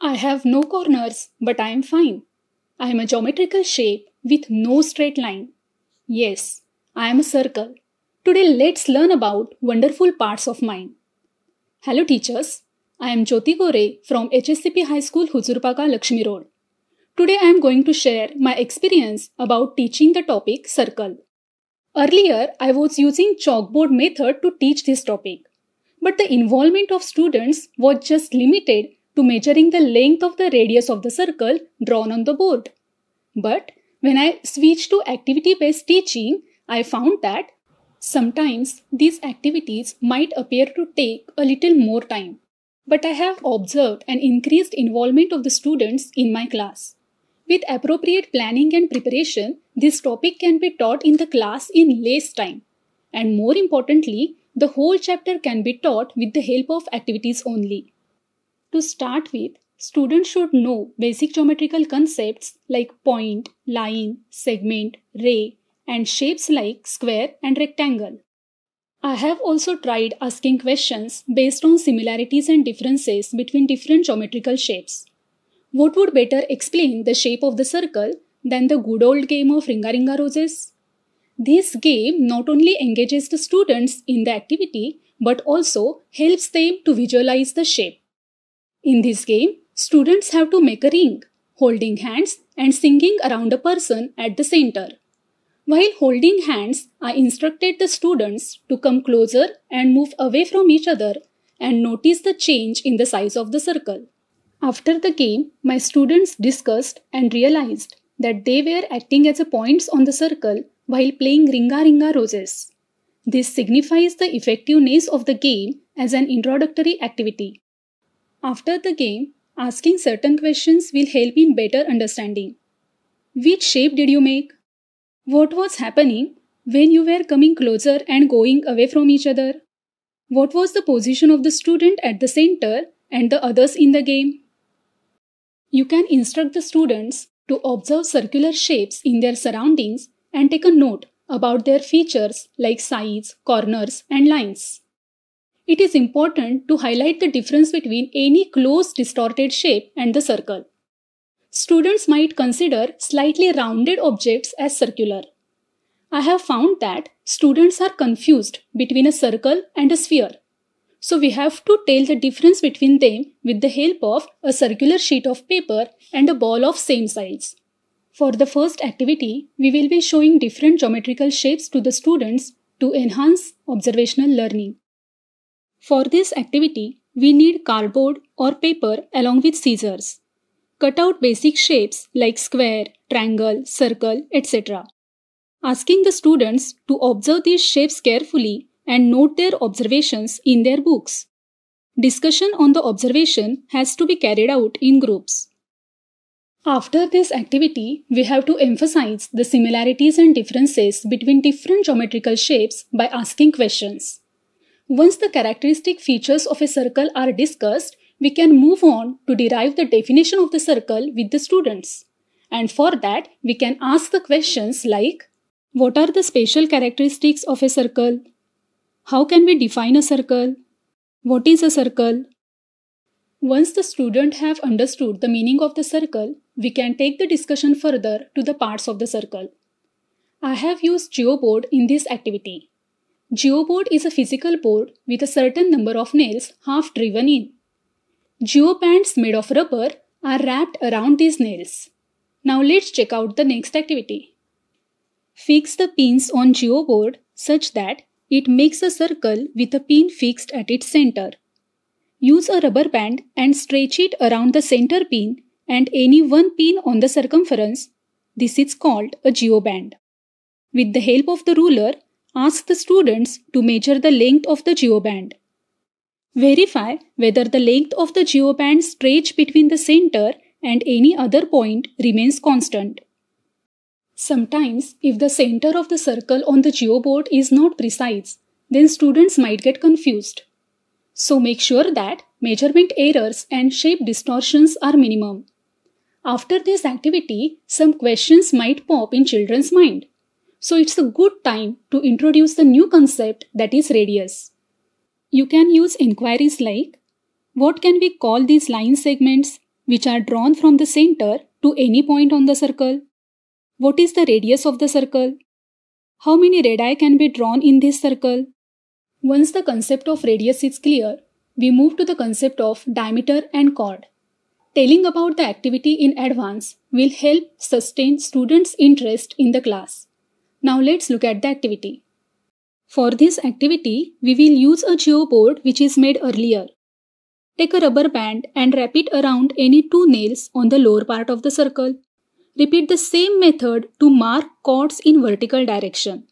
I have no corners, but I am fine. I am a geometrical shape with no straight line. Yes, I am a circle. Today let's learn about wonderful parts of mine. Hello teachers, I am Jyoti Gore from HSCP High School Huzurpaka Lakshmi Road. Today I am going to share my experience about teaching the topic circle. Earlier I was using chalkboard method to teach this topic, but the involvement of students was just limited to measuring the length of the radius of the circle drawn on the board. But when I switched to activity based teaching, I found that sometimes these activities might appear to take a little more time. But I have observed an increased involvement of the students in my class. With appropriate planning and preparation, this topic can be taught in the class in less time. And more importantly, the whole chapter can be taught with the help of activities only. To start with, students should know basic geometrical concepts like point, line, segment, ray, and shapes like square and rectangle. I have also tried asking questions based on similarities and differences between different geometrical shapes. What would better explain the shape of the circle than the good old game of Ringa Ringa Roses? This game not only engages the students in the activity but also helps them to visualize the shape. In this game, students have to make a ring, holding hands and singing around a person at the center. While holding hands, I instructed the students to come closer and move away from each other and notice the change in the size of the circle. After the game, my students discussed and realized that they were acting as points on the circle while playing Ringa Ringa Roses. This signifies the effectiveness of the game as an introductory activity. After the game, asking certain questions will help in better understanding. Which shape did you make? What was happening when you were coming closer and going away from each other? What was the position of the student at the center and the others in the game? You can instruct the students to observe circular shapes in their surroundings and take a note about their features like sides, corners, and lines. It is important to highlight the difference between any closed distorted shape and the circle. Students might consider slightly rounded objects as circular. I have found that students are confused between a circle and a sphere. So we have to tell the difference between them with the help of a circular sheet of paper and a ball of same size. For the first activity, we will be showing different geometrical shapes to the students to enhance observational learning. For this activity, we need cardboard or paper along with scissors. Cut out basic shapes like square, triangle, circle, etc. Asking the students to observe these shapes carefully and note their observations in their books. Discussion on the observation has to be carried out in groups. After this activity, we have to emphasize the similarities and differences between different geometrical shapes by asking questions. Once the characteristic features of a circle are discussed, we can move on to derive the definition of the circle with the students. And for that, we can ask the questions like What are the spatial characteristics of a circle? How can we define a circle? What is a circle? Once the student have understood the meaning of the circle, we can take the discussion further to the parts of the circle. I have used GeoBoard in this activity. Geoboard is a physical board with a certain number of nails half driven in. Geopants made of rubber are wrapped around these nails. Now let's check out the next activity. Fix the pins on geoboard such that it makes a circle with a pin fixed at its center. Use a rubber band and stretch it around the center pin and any one pin on the circumference. This is called a geoband. With the help of the ruler, Ask the students to measure the length of the geoband. Verify whether the length of the geoband stretch between the center and any other point remains constant. Sometimes, if the center of the circle on the geoboard is not precise, then students might get confused. So make sure that measurement errors and shape distortions are minimum. After this activity, some questions might pop in children's mind. So it's a good time to introduce the new concept that is radius. You can use inquiries like what can we call these line segments which are drawn from the center to any point on the circle? What is the radius of the circle? How many radii can be drawn in this circle? Once the concept of radius is clear, we move to the concept of diameter and chord. Telling about the activity in advance will help sustain students' interest in the class. Now let's look at the activity. For this activity, we will use a geoboard which is made earlier. Take a rubber band and wrap it around any two nails on the lower part of the circle. Repeat the same method to mark chords in vertical direction.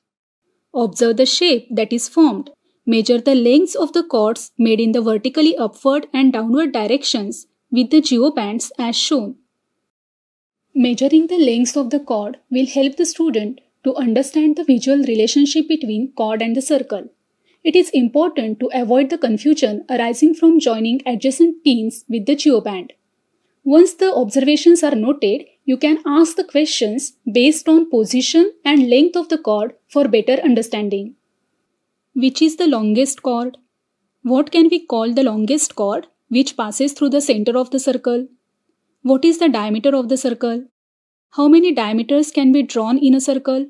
Observe the shape that is formed. Measure the lengths of the chords made in the vertically upward and downward directions with the geobands as shown. Measuring the lengths of the chord will help the student to understand the visual relationship between chord and the circle. It is important to avoid the confusion arising from joining adjacent pins with the band. Once the observations are noted, you can ask the questions based on position and length of the chord for better understanding. Which is the longest chord? What can we call the longest chord which passes through the center of the circle? What is the diameter of the circle? How many diameters can be drawn in a circle?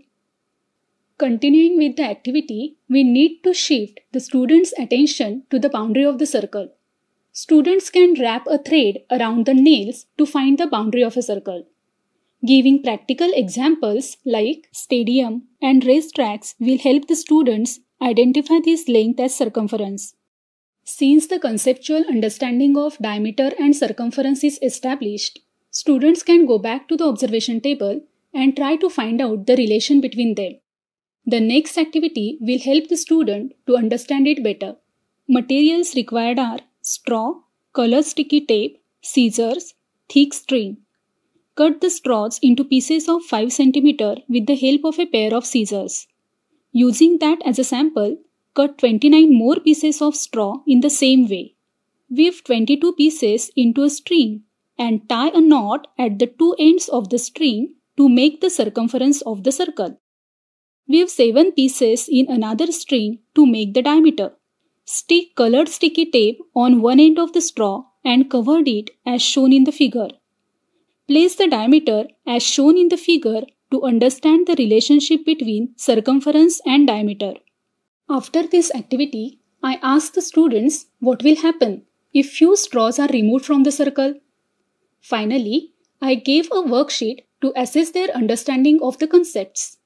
Continuing with the activity, we need to shift the student's attention to the boundary of the circle. Students can wrap a thread around the nails to find the boundary of a circle. Giving practical examples like stadium and race tracks will help the students identify this length as circumference. Since the conceptual understanding of diameter and circumference is established, students can go back to the observation table and try to find out the relation between them. The next activity will help the student to understand it better. Materials required are straw, color sticky tape, scissors, thick string. Cut the straws into pieces of 5 cm with the help of a pair of scissors. Using that as a sample, cut 29 more pieces of straw in the same way. Weave 22 pieces into a string and tie a knot at the two ends of the string to make the circumference of the circle. Weave 7 pieces in another string to make the diameter. Stick colored sticky tape on one end of the straw and cover it as shown in the figure. Place the diameter as shown in the figure to understand the relationship between circumference and diameter. After this activity, I asked the students what will happen if few straws are removed from the circle. Finally, I gave a worksheet to assess their understanding of the concepts.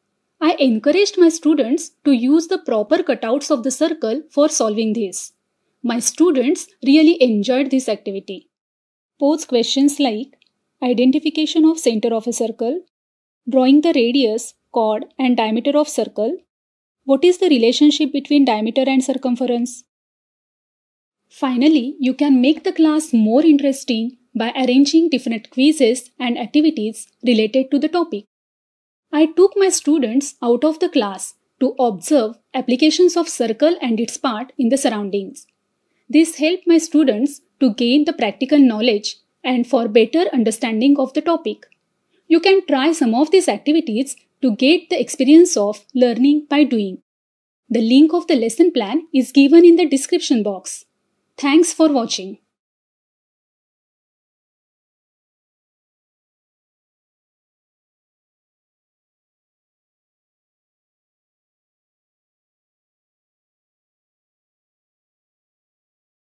I encouraged my students to use the proper cutouts of the circle for solving this. My students really enjoyed this activity. Pose questions like identification of center of a circle, drawing the radius, chord and diameter of circle, what is the relationship between diameter and circumference? Finally, you can make the class more interesting by arranging different quizzes and activities related to the topic. I took my students out of the class to observe applications of circle and its part in the surroundings. This helped my students to gain the practical knowledge and for better understanding of the topic. You can try some of these activities to get the experience of learning by doing. The link of the lesson plan is given in the description box. Thanks for watching.